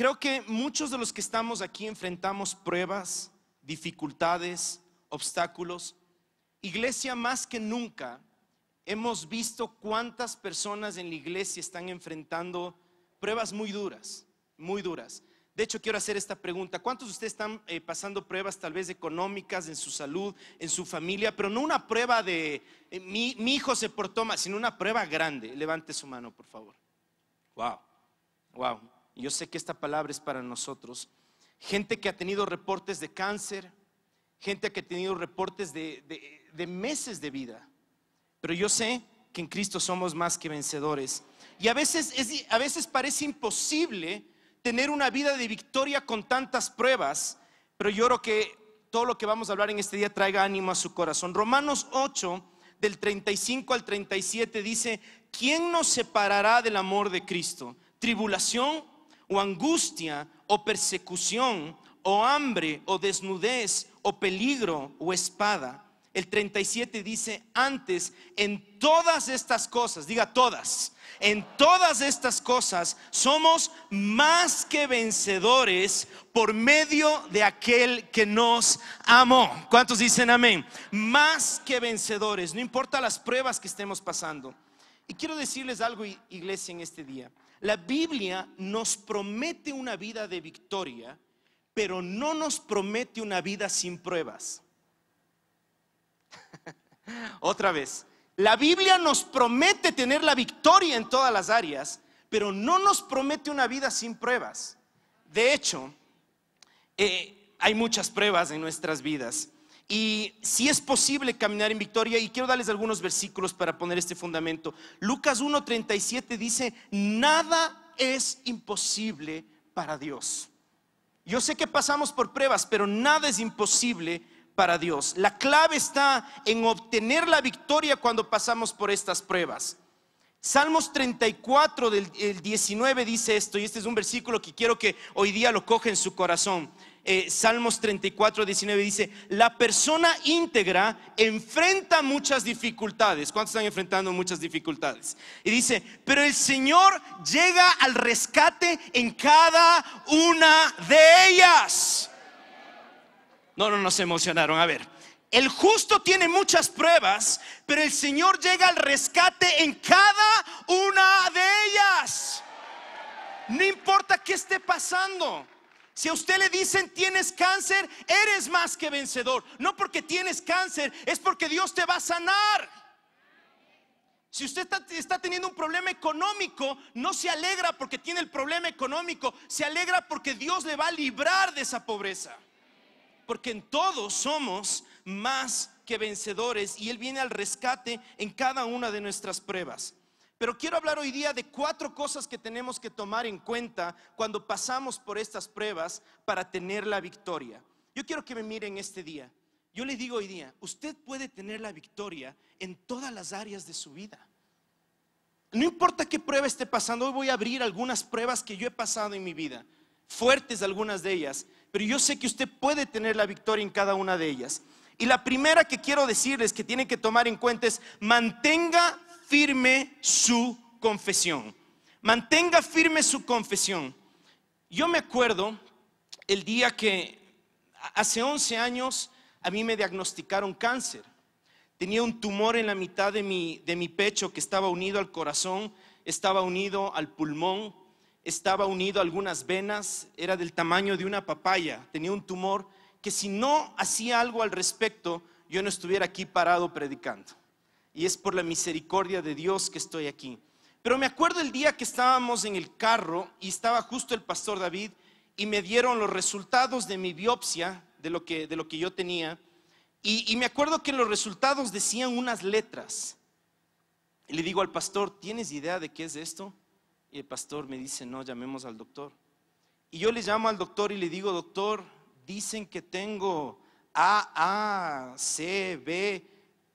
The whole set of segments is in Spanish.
Creo que muchos de los que estamos aquí enfrentamos pruebas, dificultades, obstáculos. Iglesia, más que nunca, hemos visto cuántas personas en la iglesia están enfrentando pruebas muy duras, muy duras. De hecho, quiero hacer esta pregunta. ¿Cuántos de ustedes están eh, pasando pruebas tal vez económicas en su salud, en su familia, pero no una prueba de eh, mi, mi, hijo se portó mal, sino una prueba grande? Levante su mano, por favor. Wow, wow y yo sé que esta palabra es para nosotros, gente que ha tenido reportes de cáncer, gente que ha tenido reportes de, meses de vida, pero yo sé que en Cristo somos más que vencedores. Y a veces, a veces parece imposible tener una vida de victoria con tantas pruebas, pero yo creo que todo lo que vamos a hablar en este día traiga ánimo a su corazón. Romanos 8, del 35 al 37 dice, ¿quién nos separará del amor de Cristo? ¿Tribulación o angustia, o persecución, o hambre, o desnudez, o peligro, o espada. El 37 dice, antes, en todas estas cosas, diga todas, en todas estas cosas somos más que vencedores por medio de aquel que nos amó. ¿Cuántos dicen amén? Más que vencedores, no importa las pruebas que estemos pasando. Y quiero decirles algo, iglesia, en este día. La Biblia nos promete una vida de victoria, pero no nos promete una vida sin pruebas. Otra vez, la Biblia nos promete tener la victoria en todas las áreas, pero no nos promete una vida sin pruebas. De hecho, eh, hay muchas pruebas en nuestras vidas. Y si es posible caminar en victoria, y quiero darles algunos versículos para poner este fundamento. Lucas 1.37 dice, nada es imposible para Dios. Yo sé que pasamos por pruebas, pero nada es imposible para Dios. La clave está en obtener la victoria cuando pasamos por estas pruebas. Salmos 34 del 19 dice esto, y este es un versículo que quiero que hoy día lo coge en su corazón. Eh, Salmos 34, 19 dice, la persona íntegra enfrenta muchas dificultades. ¿Cuántos están enfrentando muchas dificultades? Y dice, pero el Señor llega al rescate en cada una de ellas. No, no nos emocionaron, a ver. El justo tiene muchas pruebas, pero el Señor llega al rescate en cada una de ellas. No importa qué esté pasando. Si a usted le dicen tienes cáncer, eres más que vencedor. No porque tienes cáncer, es porque Dios te va a sanar. Si usted está, teniendo un problema económico, no se alegra porque tiene el problema económico, se alegra porque Dios le va a librar de esa pobreza. Porque en todos somos más que vencedores y Él viene al rescate en cada una de nuestras pruebas. Pero quiero hablar hoy día de cuatro cosas que tenemos que tomar en cuenta cuando pasamos por estas pruebas para tener la victoria. Yo quiero que me miren este día. Yo le digo hoy día, usted puede tener la victoria en todas las áreas de su vida. No importa qué prueba esté pasando, hoy voy a abrir algunas pruebas que yo he pasado en mi vida, fuertes algunas de ellas, pero yo sé que usted puede tener la victoria en cada una de ellas. Y la primera que quiero decirles que tienen que tomar en cuenta es mantenga firme su confesión. Mantenga firme su confesión. Yo me acuerdo el día que hace 11 años a mí me diagnosticaron cáncer. Tenía un tumor en la mitad de mi, de mi pecho que estaba unido al corazón, estaba unido al pulmón, estaba unido a algunas venas, era del tamaño de una papaya, tenía un tumor que si no hacía algo al respecto, yo no estuviera aquí parado predicando y es por la misericordia de Dios que estoy aquí. Pero me acuerdo el día que estábamos en el carro y estaba justo el pastor David y me dieron los resultados de mi biopsia, de lo que, de lo que yo tenía, y, me acuerdo que los resultados decían unas letras. Y le digo al pastor, ¿tienes idea de qué es esto? Y el pastor me dice, no, llamemos al doctor. Y yo le llamo al doctor y le digo, doctor, dicen que tengo A, A, C, B.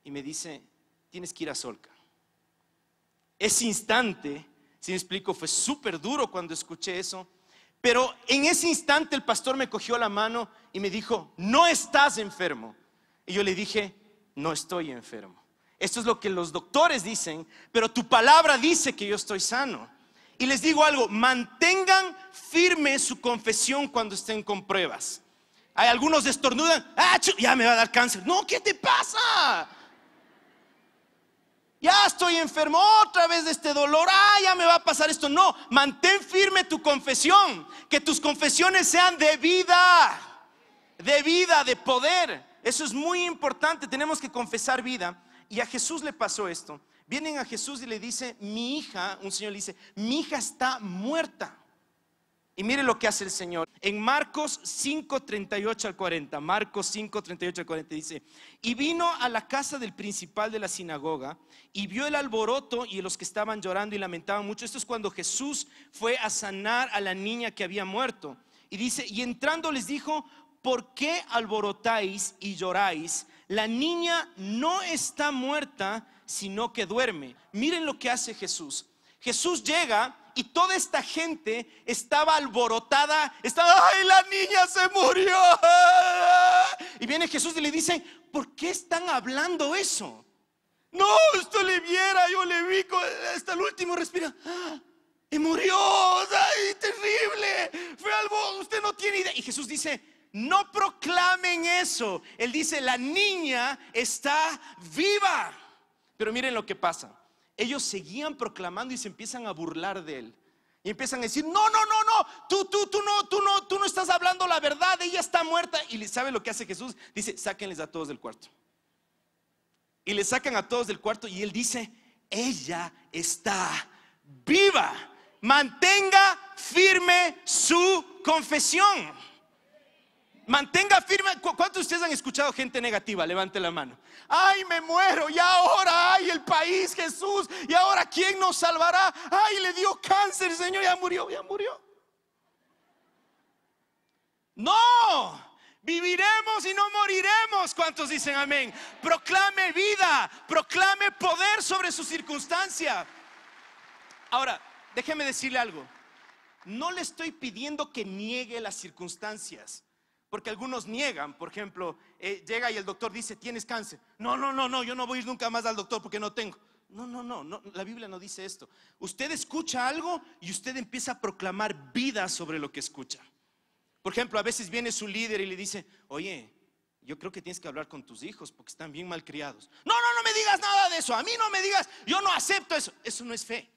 Y me dice, tienes que ir a Solca. Ese instante, si me explico, fue súper duro cuando escuché eso, pero en ese instante el pastor me cogió la mano y me dijo, no estás enfermo. Y yo le dije, no estoy enfermo. Esto es lo que los doctores dicen, pero tu palabra dice que yo estoy sano. Y les digo algo, mantengan firme su confesión cuando estén con pruebas. Hay algunos estornudan, ah, ya me va a dar cáncer. No, ¿qué te pasa? ya estoy enfermo otra vez de este dolor, ah, ya me va a pasar esto. No, mantén firme tu confesión, que tus confesiones sean de vida, de vida, de poder. Eso es muy importante, tenemos que confesar vida. Y a Jesús le pasó esto. Vienen a Jesús y le dice, mi hija, un señor le dice, mi hija está muerta. Y miren lo que hace el Señor. En Marcos 5, 38 al 40, Marcos 5, 38 al 40 dice, y vino a la casa del principal de la sinagoga y vio el alboroto y los que estaban llorando y lamentaban mucho. Esto es cuando Jesús fue a sanar a la niña que había muerto. Y dice, y entrando les dijo, ¿por qué alborotáis y lloráis? La niña no está muerta, sino que duerme. Miren lo que hace Jesús. Jesús llega y toda esta gente estaba alborotada, estaba, ay, la niña se murió. Y viene Jesús y le dice, ¿por qué están hablando eso? No, esto le viera, yo le vi hasta el último respira. Y murió, ¡ay, terrible! Fue algo, usted no tiene idea. Y Jesús dice, no proclamen eso. Él dice, la niña está viva. Pero miren lo que pasa ellos seguían proclamando y se empiezan a burlar de él. Y empiezan a decir, no, no, no, no, tú, tú, tú no, tú no, tú no estás hablando la verdad, ella está muerta. Y sabe lo que hace Jesús, dice, sáquenles a todos del cuarto. Y le sacan a todos del cuarto y él dice, ella está viva, mantenga firme su confesión. Mantenga firme. ¿Cuántos de ustedes han escuchado gente negativa? Levante la mano. Ay, me muero. Y ahora, ay, el país, Jesús. Y ahora, ¿quién nos salvará? Ay, le dio cáncer, Señor. Ya murió, ya murió. No. Viviremos y no moriremos. ¿Cuántos dicen amén? Proclame vida, proclame poder sobre su circunstancia. Ahora, déjeme decirle algo. No le estoy pidiendo que niegue las circunstancias. Porque algunos niegan, por ejemplo, eh, llega y el doctor dice, tienes cáncer. No, no, no, no, yo no voy a ir nunca más al doctor porque no tengo. No, no, no, no, la Biblia no dice esto. Usted escucha algo y usted empieza a proclamar vida sobre lo que escucha. Por ejemplo, a veces viene su líder y le dice, oye, yo creo que tienes que hablar con tus hijos porque están bien malcriados. No, no, no me digas nada de eso, a mí no me digas, yo no acepto eso. Eso no es fe.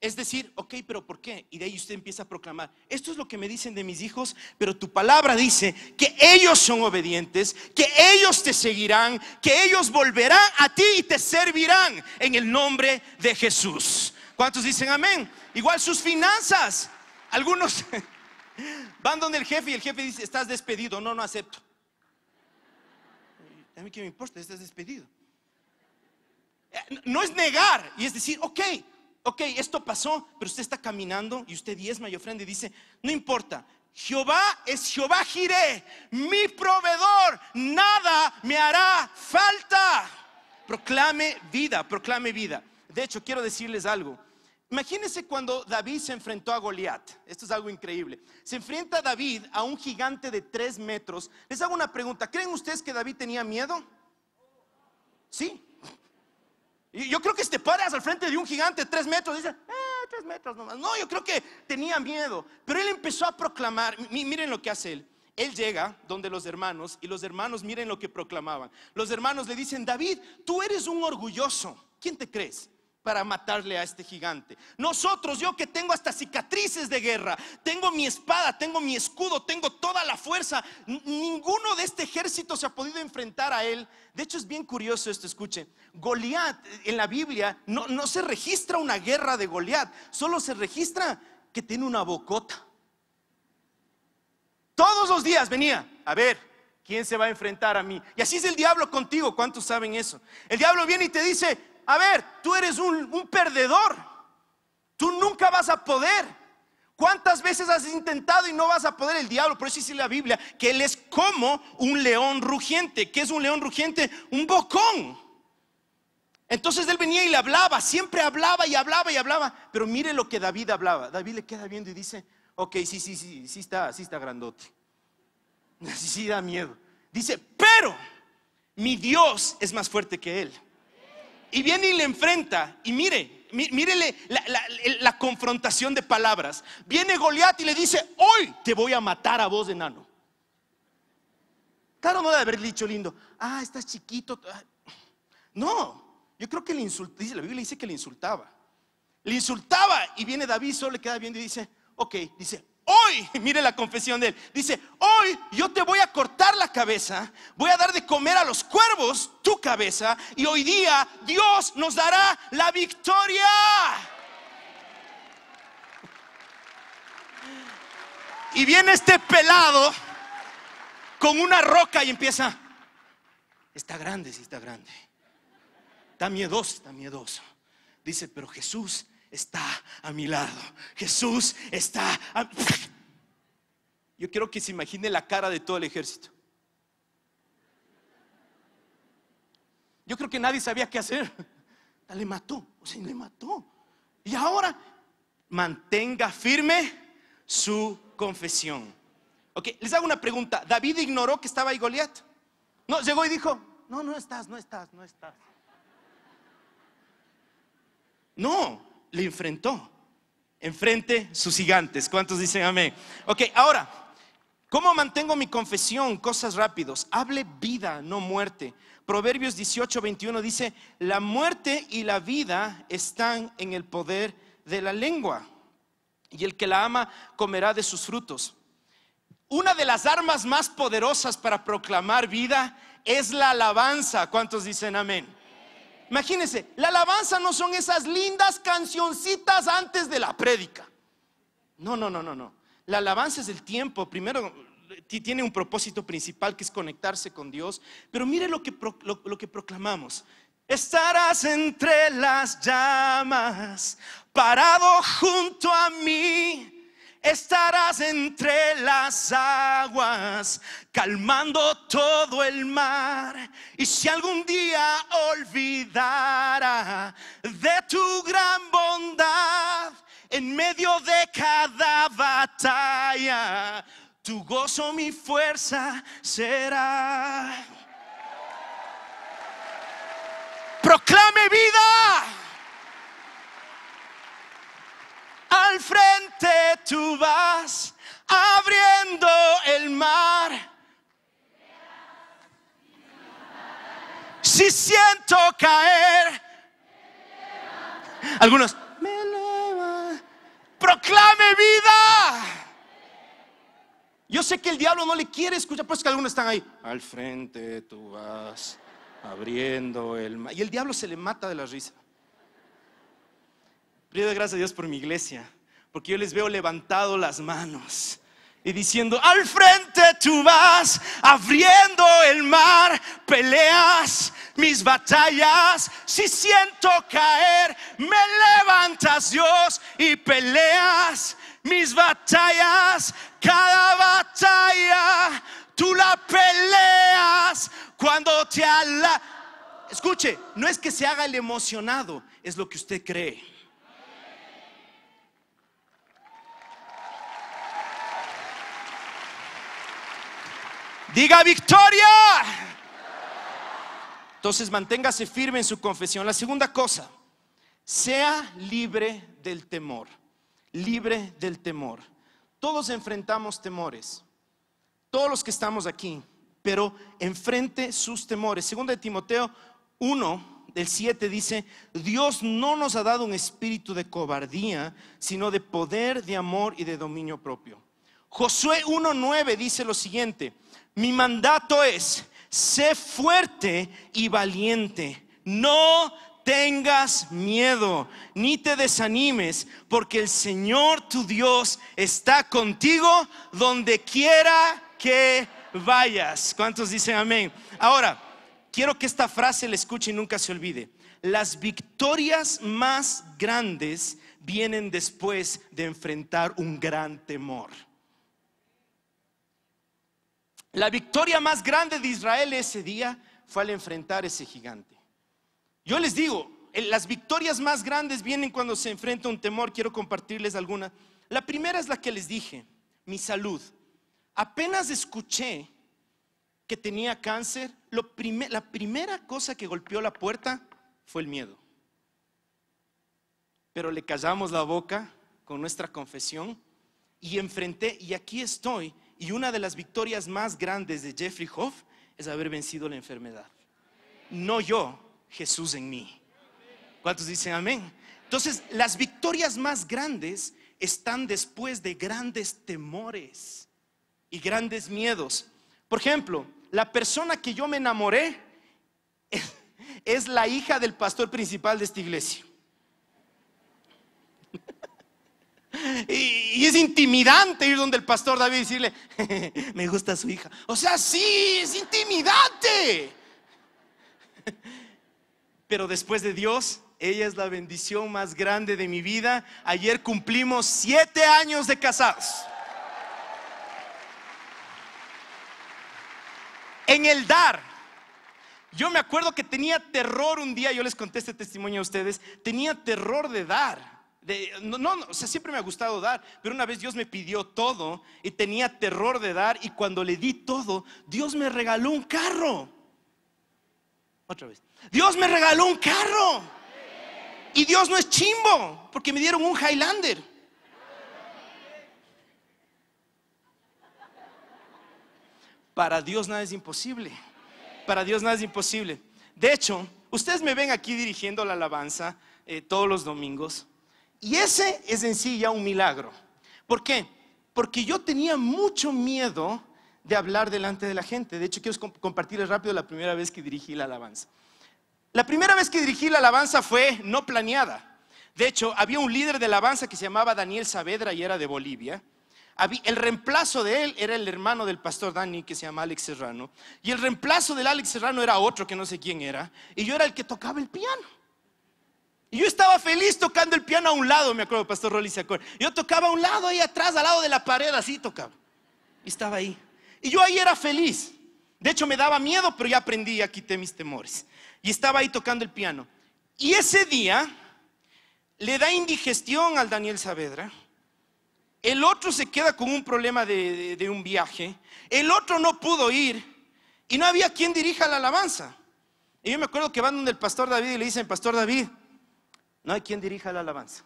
Es decir, ok, pero ¿por qué? Y de ahí usted empieza a proclamar, esto es lo que me dicen de mis hijos, pero tu palabra dice que ellos son obedientes, que ellos te seguirán, que ellos volverán a ti y te servirán en el nombre de Jesús. ¿Cuántos dicen amén? Igual sus finanzas. Algunos van donde el jefe y el jefe dice, estás despedido, no, no acepto. A mí qué me importa, estás despedido. Eh, no es negar y es decir, ok ok, esto pasó, pero usted está caminando y usted diezma y ofrenda y dice, no importa, Jehová es Jehová Jiré, mi proveedor, nada me hará falta. Proclame vida, proclame vida. De hecho, quiero decirles algo. Imagínense cuando David se enfrentó a Goliat. Esto es algo increíble. Se enfrenta David a un gigante de tres metros. Les hago una pregunta. ¿Creen ustedes que David tenía miedo? Sí, yo creo que te paras al frente de un gigante tres metros, dice ah, tres metros nomás. No, yo creo que tenía miedo. Pero él empezó a proclamar, miren lo que hace él. Él llega donde los hermanos y los hermanos miren lo que proclamaban. Los hermanos le dicen, David, tú eres un orgulloso. ¿Quién te crees? para matarle a este gigante. Nosotros, yo que tengo hasta cicatrices de guerra, tengo mi espada, tengo mi escudo, tengo toda la fuerza, ninguno de este ejército se ha podido enfrentar a él. De hecho, es bien curioso esto, escuchen. Goliat en la Biblia no, se registra una guerra de Goliat, solo se registra que tiene una bocota. Todos los días venía, a ver, ¿quién se va a enfrentar a mí? Y así es el diablo contigo, ¿cuántos saben eso? El diablo viene y te dice, a ver, tú eres un, perdedor, tú nunca vas a poder. ¿Cuántas veces has intentado y no vas a poder el diablo? Por eso dice la Biblia que él es como un león rugiente. ¿Qué es un león rugiente? Un bocón. Entonces él venía y le hablaba, siempre hablaba y hablaba y hablaba. Pero mire lo que David hablaba. David le queda viendo y dice, ok, sí, sí, sí, sí está, sí está grandote. Sí, sí da miedo. Dice, pero mi Dios es más fuerte que él y viene y le enfrenta. Y mire, mírele la, confrontación de palabras. Viene Goliat y le dice: Hoy te voy a matar a vos, enano. Claro, no debe haber dicho lindo, ah, estás chiquito. Ah. No, yo creo que le insultaba, la Biblia dice que le insultaba. Le insultaba y viene David, solo le queda viendo y dice, ok, dice, hoy, mire la confesión de él, dice, hoy yo te voy a cortar la cabeza, voy a dar de comer a los cuervos tu cabeza y hoy día Dios nos dará la victoria. Y viene este pelado con una roca y empieza, está grande, sí está grande, está miedoso, está miedoso. Dice, pero Jesús está a mi lado. Jesús está Yo quiero que se imagine la cara de todo el ejército. Yo creo que nadie sabía qué hacer. Le mató, o sea, le mató. Y ahora mantenga firme su confesión. Ok, les hago una pregunta. ¿David ignoró que estaba ahí Goliat? No, llegó y dijo: No, no estás, no estás, no estás. No, le enfrentó. Enfrente sus gigantes. ¿Cuántos dicen amén? Ok, ahora, ¿cómo mantengo mi confesión? Cosas rápidos. Hable vida, no muerte. Proverbios 18, 21 dice, la muerte y la vida están en el poder de la lengua. Y el que la ama comerá de sus frutos. Una de las armas más poderosas para proclamar vida es la alabanza. ¿Cuántos dicen amén? imagínense, la alabanza no son esas lindas cancioncitas antes de la prédica. No, no, no, no, no. La alabanza es el tiempo. Primero, tiene un propósito principal que es conectarse con Dios. Pero mire lo que proclamamos. Estarás entre las llamas, parado junto a mí estarás entre las aguas, calmando todo el mar. Y si algún día olvidara de tu gran bondad, en medio de cada batalla, tu gozo mi fuerza será. Proclame vida tú vas abriendo el mar. Si siento caer, algunos me elevan. Proclame vida. Yo sé que el diablo no le quiere escuchar, pues que algunos están ahí. Al frente tú vas abriendo el mar. Y el diablo se le mata de la risa. Pido gracias a Dios por mi iglesia. Porque yo les veo levantado las manos y diciendo, al frente tú vas, abriendo el mar, peleas mis batallas, si siento caer, me levantas Dios y peleas mis batallas, cada batalla tú la peleas cuando te ala. Escuche, no es que se haga el emocionado, es lo que usted cree. Diga victoria. Entonces manténgase firme en su confesión. La segunda cosa, sea libre del temor. Libre del temor. Todos enfrentamos temores. Todos los que estamos aquí, pero enfrente sus temores. segundo de Timoteo 1 del 7 dice, Dios no nos ha dado un espíritu de cobardía, sino de poder, de amor y de dominio propio. Josué 1.9 dice lo siguiente, mi mandato es, sé fuerte y valiente. No tengas miedo, ni te desanimes, porque el Señor tu Dios está contigo donde quiera que vayas. ¿Cuántos dicen amén? Ahora, quiero que esta frase la escuche y nunca se olvide. Las victorias más grandes vienen después de enfrentar un gran temor. La victoria más grande de Israel ese día fue al enfrentar ese gigante. Yo les digo, las victorias más grandes vienen cuando se enfrenta un temor. Quiero compartirles alguna. La primera es la que les dije, mi salud. Apenas escuché que tenía cáncer, la primera cosa que golpeó la puerta fue el miedo. Pero le callamos la boca con nuestra confesión y enfrenté, y aquí estoy, y una de las victorias más grandes de Jeffrey Hoff es haber vencido la enfermedad. No yo, Jesús en mí. ¿Cuántos dicen amén? Entonces, las victorias más grandes están después de grandes temores y grandes miedos. Por ejemplo, la persona que yo me enamoré es la hija del pastor principal de esta iglesia. Y, es intimidante ir donde el pastor David y decirle, me gusta su hija. O sea, sí, es intimidante. Pero después de Dios, ella es la bendición más grande de mi vida. Ayer cumplimos siete años de casados. En el dar. Yo me acuerdo que tenía terror un día, yo les conté este testimonio a ustedes, tenía terror de dar no, no, o sea, siempre me ha gustado dar, pero una vez Dios me pidió todo y tenía terror de dar y cuando le di todo, Dios me regaló un carro. Otra vez. Dios me regaló un carro. Y Dios no es chimbo, porque me dieron un Highlander. Para Dios nada es imposible. Para Dios nada es imposible. De hecho, ustedes me ven aquí dirigiendo la alabanza eh, todos los domingos. Y ese es en sí ya un milagro. ¿Por qué? Porque yo tenía mucho miedo de hablar delante de la gente. De hecho, quiero compartirles rápido la primera vez que dirigí la alabanza. La primera vez que dirigí la alabanza fue no planeada. De hecho, había un líder de alabanza que se llamaba Daniel Saavedra y era de Bolivia. El reemplazo de él era el hermano del pastor Dani que se llama Alex Serrano. Y el reemplazo del Alex Serrano era otro que no sé quién era. Y yo era el que tocaba el piano. Y yo estaba feliz tocando el piano a un lado, me acuerdo, Pastor Rolly se acuerda. Yo tocaba a un lado ahí atrás, al lado de la pared, así tocaba. Y estaba ahí. Y yo ahí era feliz. De hecho, me daba miedo, pero ya aprendí, ya quité mis temores. Y estaba ahí tocando el piano. Y ese día le da indigestión al Daniel Saavedra. El otro se queda con un problema de un viaje. El otro no pudo ir. Y no había quien dirija la alabanza. Y yo me acuerdo que van donde el pastor David y le dicen, Pastor David, no hay quien dirija la alabanza.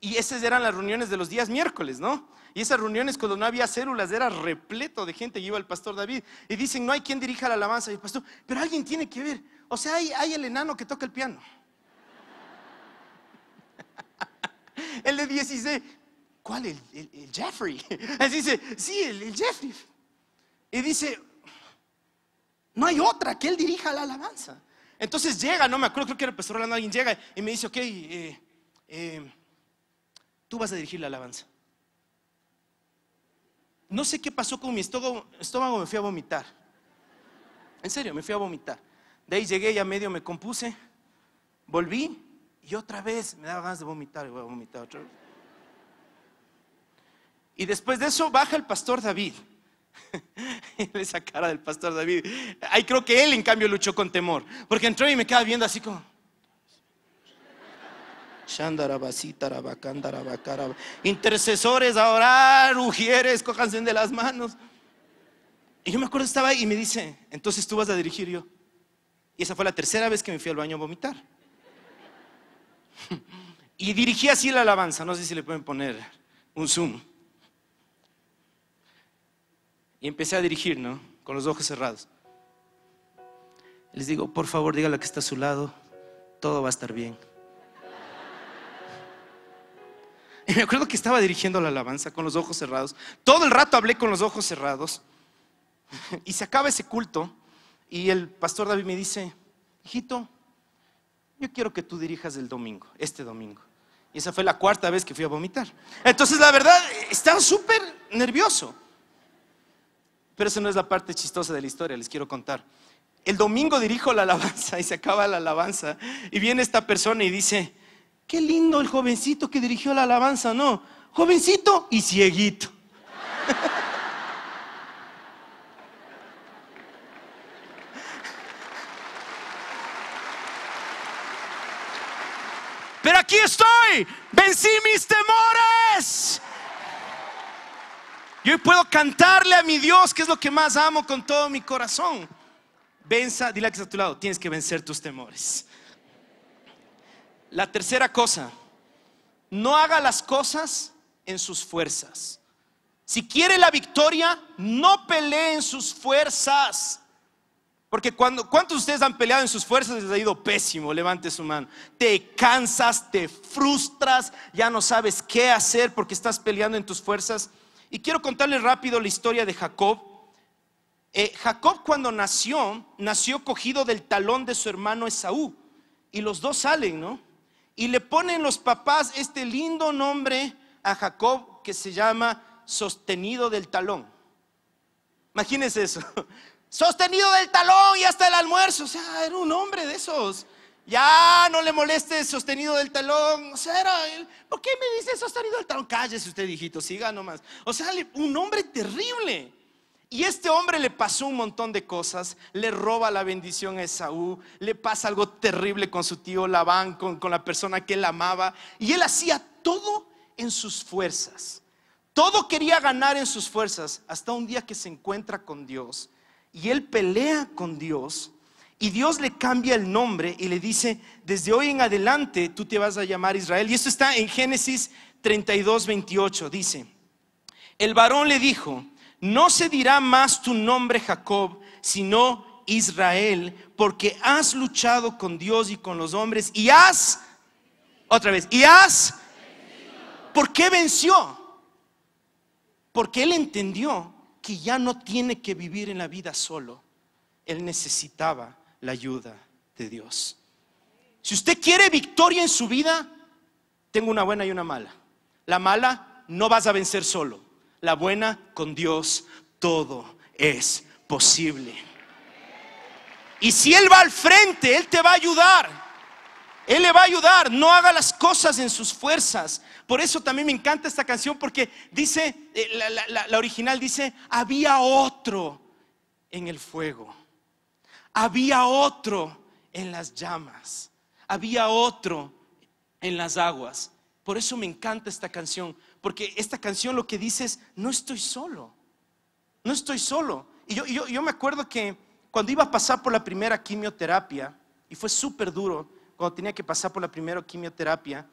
Y esas eran las reuniones de los días miércoles, ¿no? Y esas reuniones cuando no había células era repleto de gente y iba el pastor David. Y dicen, no hay quien dirija la alabanza. Y el pastor, pero alguien tiene que ver. O sea, hay, el enano que toca el piano. el de dice ¿cuál? El, el, Jeffrey. él dice, sí, el, el Jeffrey. Y dice, no hay otra que él dirija la alabanza. Entonces llega, no me acuerdo, creo que era el pastor Orlando, alguien llega y me dice, ok, eh, eh, tú vas a dirigir la alabanza. No sé qué pasó con mi estómago, estómago, me fui a vomitar. En serio, me fui a vomitar. De ahí llegué y a medio me compuse, volví y otra vez me daba ganas de vomitar, y voy a vomitar otra vez. Y después de eso baja el pastor David Esa cara del pastor David. Ahí creo que él, en cambio, luchó con temor. Porque entró y me queda viendo así como. Intercesores a orar, ujieres, cójanse de las manos. Y yo me acuerdo, estaba ahí y me dice, entonces tú vas a dirigir yo. Y esa fue la tercera vez que me fui al baño a vomitar. Y dirigí así la alabanza, no sé si le pueden poner un zoom. Y empecé a dirigir, ¿no? Con los ojos cerrados. Les digo, por favor, dígale que está a su lado, todo va a estar bien. Y me acuerdo que estaba dirigiendo la alabanza con los ojos cerrados. Todo el rato hablé con los ojos cerrados. Y se acaba ese culto. Y el pastor David me dice, hijito, yo quiero que tú dirijas el domingo, este domingo. Y esa fue la cuarta vez que fui a vomitar. Entonces, la verdad, estaba súper nervioso. Pero esa no es la parte chistosa de la historia, les quiero contar. El domingo dirijo la alabanza y se acaba la alabanza. Y viene esta persona y dice, qué lindo el jovencito que dirigió la alabanza, ¿no? Jovencito y cieguito. Pero aquí estoy, vencí mis temores. Yo puedo cantarle a mi Dios, que es lo que más amo con todo mi corazón. Venza, dile que está a tu lado, tienes que vencer tus temores. La tercera cosa, no haga las cosas en sus fuerzas. Si quiere la victoria, no pelee en sus fuerzas. Porque cuando, ¿cuántos de ustedes han peleado en sus fuerzas? Les ha ido pésimo, levante su mano. Te cansas, te frustras, ya no sabes qué hacer porque estás peleando en tus fuerzas. Y quiero contarles rápido la historia de Jacob. Eh, Jacob cuando nació, nació cogido del talón de su hermano Esaú. Y los dos salen, ¿no? Y le ponen los papás este lindo nombre a Jacob que se llama sostenido del talón. Imagínense eso. Sostenido del talón y hasta el almuerzo. O sea, era un hombre de esos. Ya no le moleste sostenido del talón. O sea, era, ¿por qué me dice sostenido del talón? Cállese usted, hijito, siga nomás. O sea, un hombre terrible. Y este hombre le pasó un montón de cosas, le roba la bendición a Esaú, le pasa algo terrible con su tío Labán, con, con la persona que él amaba, y él hacía todo en sus fuerzas, todo quería ganar en sus fuerzas, hasta un día que se encuentra con Dios, y él pelea con Dios, y Dios le cambia el nombre y le dice, desde hoy en adelante tú te vas a llamar Israel. Y esto está en Génesis 32, 28. Dice, el varón le dijo, no se dirá más tu nombre Jacob, sino Israel, porque has luchado con Dios y con los hombres y has, otra vez, y has, ¿por qué venció? Porque él entendió que ya no tiene que vivir en la vida solo. Él necesitaba la ayuda de Dios. Si usted quiere victoria en su vida, tengo una buena y una mala. La mala no vas a vencer solo. La buena con Dios todo es posible. Y si Él va al frente, Él te va a ayudar. Él le va a ayudar, no haga las cosas en sus fuerzas. Por eso también me encanta esta canción porque dice, eh, la, la original dice, había otro en el fuego. Había otro en las llamas, había otro en las aguas. Por eso me encanta esta canción, porque esta canción lo que dice es, no estoy solo, no estoy solo. Y yo, me acuerdo que cuando iba a pasar por la primera quimioterapia, y fue súper duro cuando tenía que pasar por la primera quimioterapia,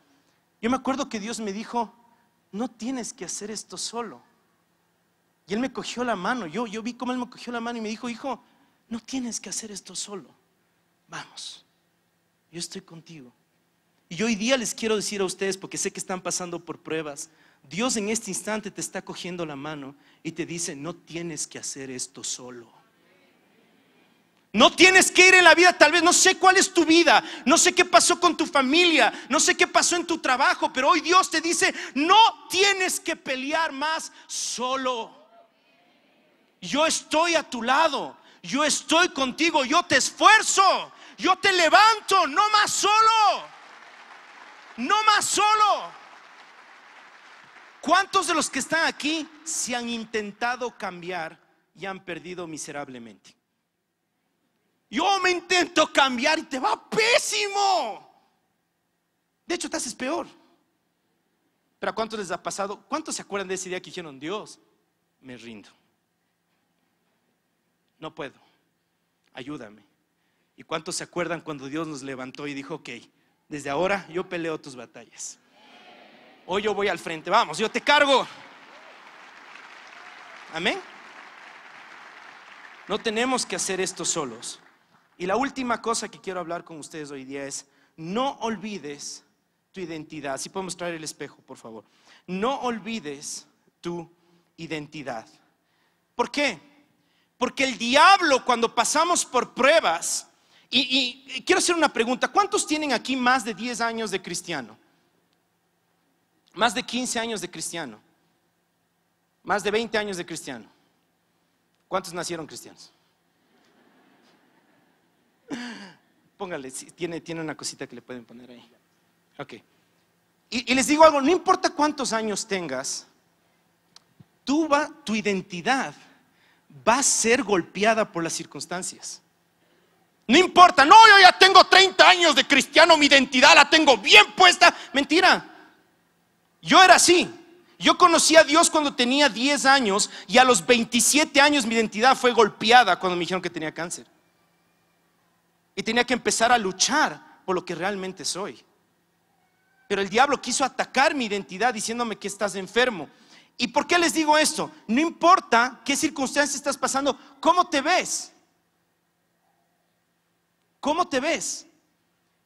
yo me acuerdo que Dios me dijo, no tienes que hacer esto solo. Y Él me cogió la mano, yo, yo vi cómo Él me cogió la mano y me dijo, hijo, no tienes que hacer esto solo. Vamos, yo estoy contigo. Y hoy día les quiero decir a ustedes, porque sé que están pasando por pruebas, Dios en este instante te está cogiendo la mano y te dice, no tienes que hacer esto solo. No tienes que ir en la vida, tal vez no sé cuál es tu vida, no sé qué pasó con tu familia, no sé qué pasó en tu trabajo, pero hoy Dios te dice, no tienes que pelear más solo. Yo estoy a tu lado yo estoy contigo, yo te esfuerzo, yo te levanto, no más solo, no más solo. ¿Cuántos de los que están aquí se han intentado cambiar y han perdido miserablemente? Yo me intento cambiar y te va pésimo. De hecho, te haces peor. Pero ¿a cuántos les ha pasado? ¿Cuántos se acuerdan de ese día que dijeron, Dios, me rindo? no puedo, ayúdame. ¿Y cuántos se acuerdan cuando Dios nos levantó y dijo, ok, desde ahora yo peleo tus batallas? Hoy yo voy al frente, vamos, yo te cargo. Amén. No tenemos que hacer esto solos. Y la última cosa que quiero hablar con ustedes hoy día es, no olvides tu identidad. Si podemos traer el espejo, por favor. No olvides tu identidad. ¿Por qué? Porque el diablo cuando pasamos por pruebas, y, quiero hacer una pregunta, ¿cuántos tienen aquí más de 10 años de cristiano? Más de 15 años de cristiano. Más de 20 años de cristiano. ¿Cuántos nacieron cristianos? Póngale, tiene, una cosita que le pueden poner ahí. Ok. Y, y les digo algo, no importa cuántos años tengas, tu, va, tu identidad va a ser golpeada por las circunstancias. No importa, no, yo ya tengo 30 años de cristiano, mi identidad la tengo bien puesta. Mentira. Yo era así. Yo conocí a Dios cuando tenía 10 años y a los 27 años mi identidad fue golpeada cuando me dijeron que tenía cáncer. Y tenía que empezar a luchar por lo que realmente soy. Pero el diablo quiso atacar mi identidad diciéndome que estás enfermo, ¿Y por qué les digo esto? No importa qué circunstancia estás pasando, ¿cómo te ves? ¿Cómo te ves?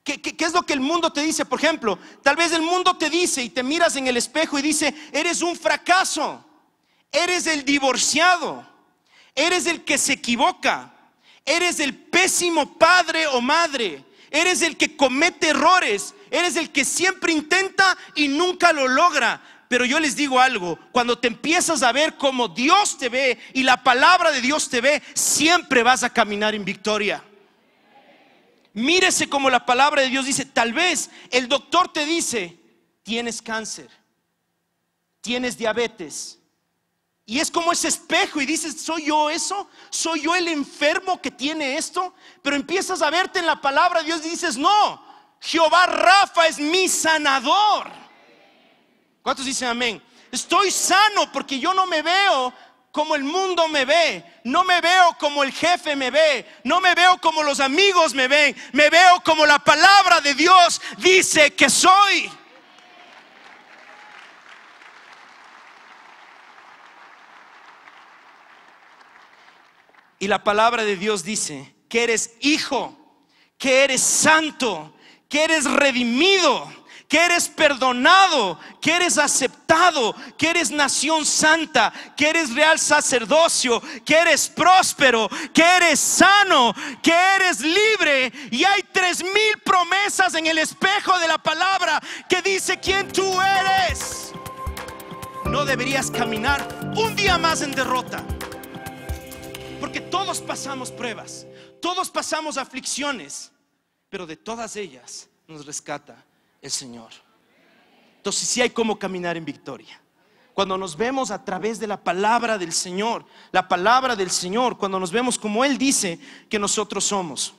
¿Qué, qué, es lo que el mundo te dice? Por ejemplo, tal vez el mundo te dice y te miras en el espejo y dice, eres un fracaso, eres el divorciado, eres el que se equivoca, eres el pésimo padre o madre, eres el que comete errores, eres el que siempre intenta y nunca lo logra, pero yo les digo algo, cuando te empiezas a ver como Dios te ve y la palabra de Dios te ve, siempre vas a caminar en victoria. Mírese como la palabra de Dios dice, tal vez el doctor te dice, tienes cáncer, tienes diabetes. Y es como ese espejo y dices, ¿soy yo eso? ¿Soy yo el enfermo que tiene esto? Pero empiezas a verte en la palabra de Dios y dices, no, Jehová Rafa es mi sanador. ¿Cuántos dicen amén? Estoy sano porque yo no me veo como el mundo me ve, no me veo como el jefe me ve, no me veo como los amigos me ven, me veo como la palabra de Dios dice que soy. Y la palabra de Dios dice que eres hijo, que eres santo, que eres redimido que eres perdonado, que eres aceptado, que eres nación santa, que eres real sacerdocio, que eres próspero, que eres sano, que eres libre. Y hay tres mil promesas en el espejo de la palabra que dice quién tú eres. No deberías caminar un día más en derrota. Porque todos pasamos pruebas, todos pasamos aflicciones, pero de todas ellas nos rescata el Señor. Entonces sí hay cómo caminar en victoria. Cuando nos vemos a través de la palabra del Señor, la palabra del Señor, cuando nos vemos como Él dice que nosotros somos.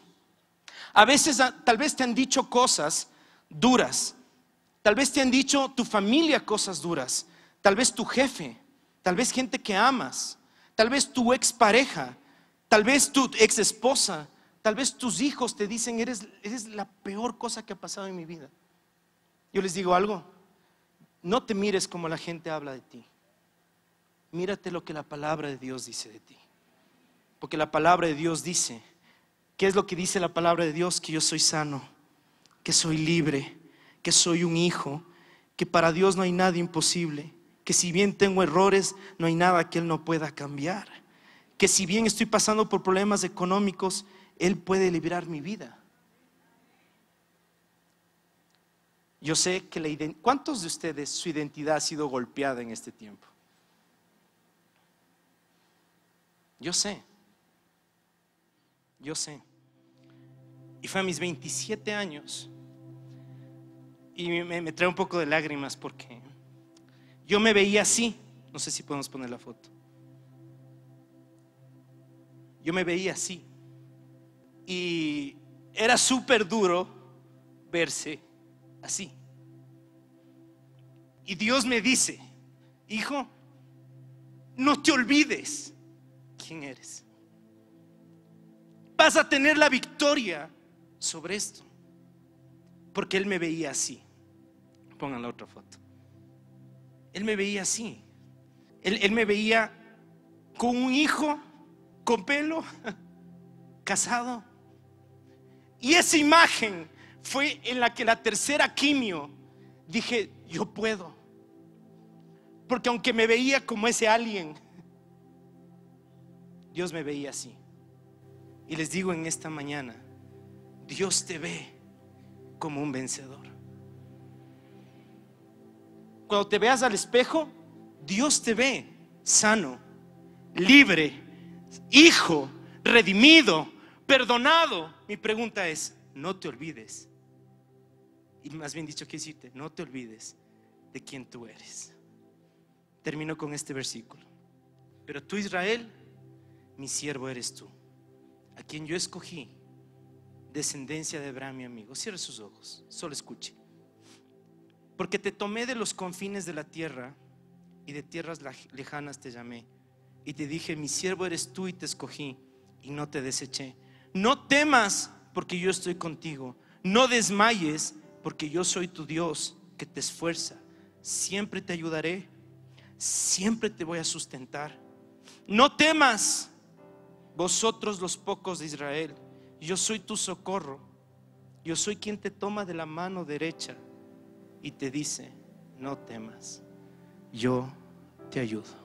A veces ah, tal vez te han dicho cosas duras, tal vez te han dicho tu familia cosas duras, tal vez tu jefe, tal vez gente que amas, tal vez tu expareja, tal vez tu ex esposa, tal vez tus hijos te dicen, eres, eres la peor cosa que ha pasado en mi vida. Yo les digo algo, no te mires como la gente habla de ti, mírate lo que la palabra de Dios dice de ti. Porque la palabra de Dios dice, ¿qué es lo que dice la palabra de Dios? Que yo soy sano, que soy libre, que soy un hijo, que para Dios no hay nada imposible, que si bien tengo errores, no hay nada que Él no pueda cambiar, que si bien estoy pasando por problemas económicos, Él puede liberar mi vida. Yo sé que la ¿Cuántos de ustedes su identidad ha sido golpeada en este tiempo? Yo sé. Yo sé. Y fue a mis 27 años. Y me, me trae un poco de lágrimas porque yo me veía así. No sé si podemos poner la foto. Yo me veía así. Y era súper duro verse así. Y Dios me dice, hijo, no te olvides quién eres. Vas a tener la victoria sobre esto. Porque Él me veía así. Pongan la otra foto. Él me veía así. Él, él me veía con un hijo, con pelo, casado. Y esa imagen fue en la que la tercera quimio dije, yo puedo. Porque aunque me veía como ese alguien, Dios me veía así. Y les digo en esta mañana, Dios te ve como un vencedor. Cuando te veas al espejo, Dios te ve sano, libre, hijo, redimido, perdonado. Mi pregunta es, no te olvides y más bien dicho que decirte, no te olvides de quién tú eres. Termino con este versículo. Pero tú Israel, mi siervo eres tú, a quien yo escogí, descendencia de Abraham, mi amigo. Cierre sus ojos, solo escuche. Porque te tomé de los confines de la tierra y de tierras lejanas te llamé. Y te dije, mi siervo eres tú y te escogí y no te deseché. No temas porque yo estoy contigo. No desmayes porque yo soy tu Dios que te esfuerza. Siempre te ayudaré, siempre te voy a sustentar. No temas, vosotros los pocos de Israel, yo soy tu socorro, yo soy quien te toma de la mano derecha y te dice, no temas, yo te ayudo.